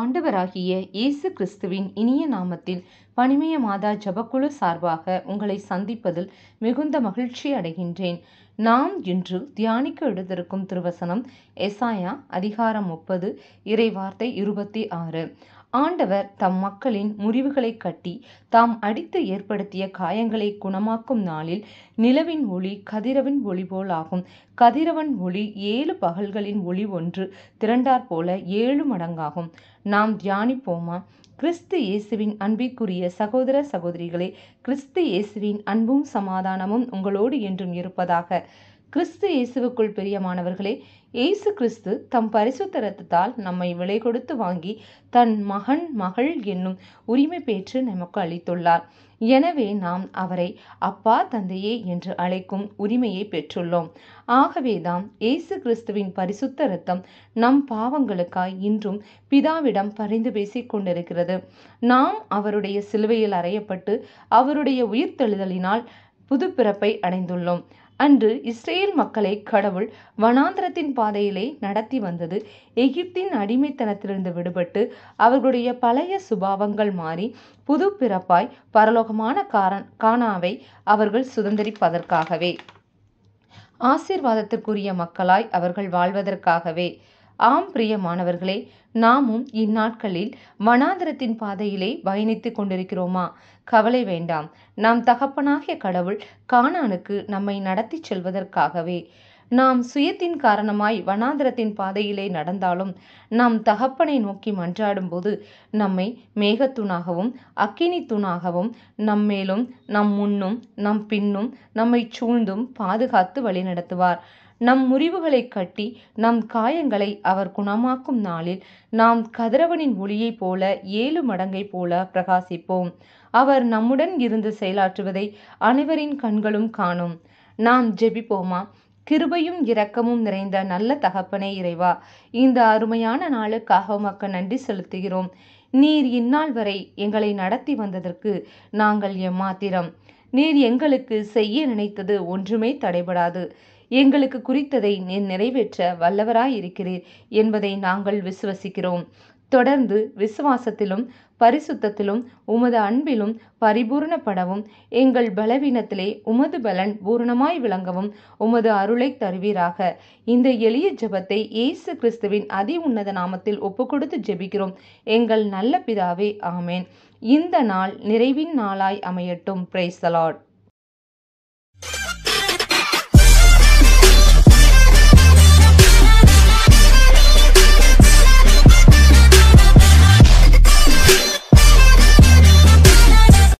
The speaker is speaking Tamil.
ஆண்டவராகிய இயேசு கிறிஸ்துவின் இனிய நாமத்தில் பனிமய மாதா ஜபக்குழு சார்பாக உங்களை சந்திப்பதில் மிகுந்த மகிழ்ச்சி அடைகின்றேன் நாம் இன்று தியானிக்க எழுதிருக்கும் திருவசனம் எசாயா அதிகாரம் முப்பது இறைவார்த்தை இருபத்தி ஆறு ஆண்டவர் தம் மக்களின் முறிவுகளை கட்டி தாம் அடித்து ஏற்படுத்திய காயங்களை குணமாக்கும் நாளில் நிலவின் ஒளி கதிரவின் ஒளி போலாகும் கதிரவன் ஒளி ஏழு பகல்களின் ஒளி ஒன்று திரண்டார் போல ஏழு மடங்காகும் நாம் தியானிப்போமா கிறிஸ்து இயேசுவின் அன்பிற்குரிய சகோதர சகோதரிகளே கிறிஸ்து இயேசுவின் அன்பும் சமாதானமும் உங்களோடு என்றும் இருப்பதாக கிறிஸ்து இயேசுவுக்குள் பிரியமானவர்களே இயேசு கிறிஸ்து தம் பரிசுத்த ரத்தத்தால் நம்மை விலை கொடுத்து வாங்கி தன் மகன் மகள் என்னும் உரிமை பெற்று நமக்கு அளித்துள்ளார் எனவே நாம் அவரை அப்பா தந்தையே என்று அழைக்கும் உரிமையை பெற்றுள்ளோம் ஆகவேதான் இயேசு கிறிஸ்துவின் பரிசுத்த ரத்தம் நம் பாவங்களுக்காய் இன்றும் பிதாவிடம் பரிந்து பேசிக் கொண்டிருக்கிறது நாம் அவருடைய சிலுவையில் அறையப்பட்டு அவருடைய உயிர்த்தெழுதலினால் புது பிறப்பை அடைந்துள்ளோம் அன்று இஸ்ரேல் மக்களை கடவுள் வனாந்திரத்தின் பாதையிலே நடத்தி வந்தது எகிப்தின் அடிமைத்தனத்திலிருந்து விடுபட்டு அவர்களுடைய பழைய சுபாவங்கள் மாறி புது பிறப்பாய் பரலோகமான காரன் கானாவை அவர்கள் சுதந்திரிப்பதற்காகவே ஆசீர்வாதத்திற்குரிய மக்களாய் அவர்கள் வாழ்வதற்காகவே ஆம் பிரியமானவர்களே நாமும் இந்நாட்களில் வனாந்திரத்தின் பாதையிலே பயணித்து கொண்டிருக்கிறோமா கவலை வேண்டாம் நாம் தகப்பனாகிய கடவுள் காணானுக்கு நம்மை நடத்தி செல்வதற்காகவே நாம் சுயத்தின் காரணமாய் வனாந்திரத்தின் பாதையிலே நடந்தாலும் நாம் தகப்பனை நோக்கி மன்றாடும்போது நம்மை மேகத்தூணாகவும் அக்கினி தூணாகவும் நம்மேலும் நம் முன்னும் நம் பின்னும் நம்மை சூழ்ந்தும் பாதுகாத்து வழிநடத்துவார் நம் முறிவுகளை கட்டி நம் காயங்களை அவர் குணமாக்கும் நாளில் நாம் கதிரவனின் ஒளியைப் போல ஏழு மடங்கை போல பிரகாசிப்போம் அவர் நம்முடன் இருந்து செயலாற்றுவதை அனைவரின் கண்களும் காணும் நாம் ஜெபிப்போமா கிருபையும் இரக்கமும் நிறைந்த நல்ல தகப்பனே இறைவா இந்த அருமையான நாளுக்காக உமக்கு நன்றி செலுத்துகிறோம் நீர் இந்நாள் வரை எங்களை நடத்தி வந்ததற்கு நாங்கள் எம்மாத்திரம் நீர் எங்களுக்கு செய்ய நினைத்தது ஒன்றுமே தடைபடாது எங்களுக்கு குறித்ததை நீர் நிறைவேற்ற வல்லவராயிருக்கிறீர் என்பதை நாங்கள் விசுவசிக்கிறோம் தொடர்ந்து விசுவாசத்திலும் பரிசுத்தத்திலும் உமது அன்பிலும் பரிபூர்ணப்படவும் எங்கள் பலவீனத்திலே உமது பலன் பூரணமாய் விளங்கவும் உமது அருளை தருவீராக இந்த எளிய ஜெபத்தை இயேசு கிறிஸ்துவின் அதி உன்னத நாமத்தில் ஒப்புக்கொடுத்து ஜெபிக்கிறோம் எங்கள் நல்ல பிதாவே ஆமேன் இந்த நாள் நிறைவின் நாளாய் அமையட்டும் பிரைசலாட்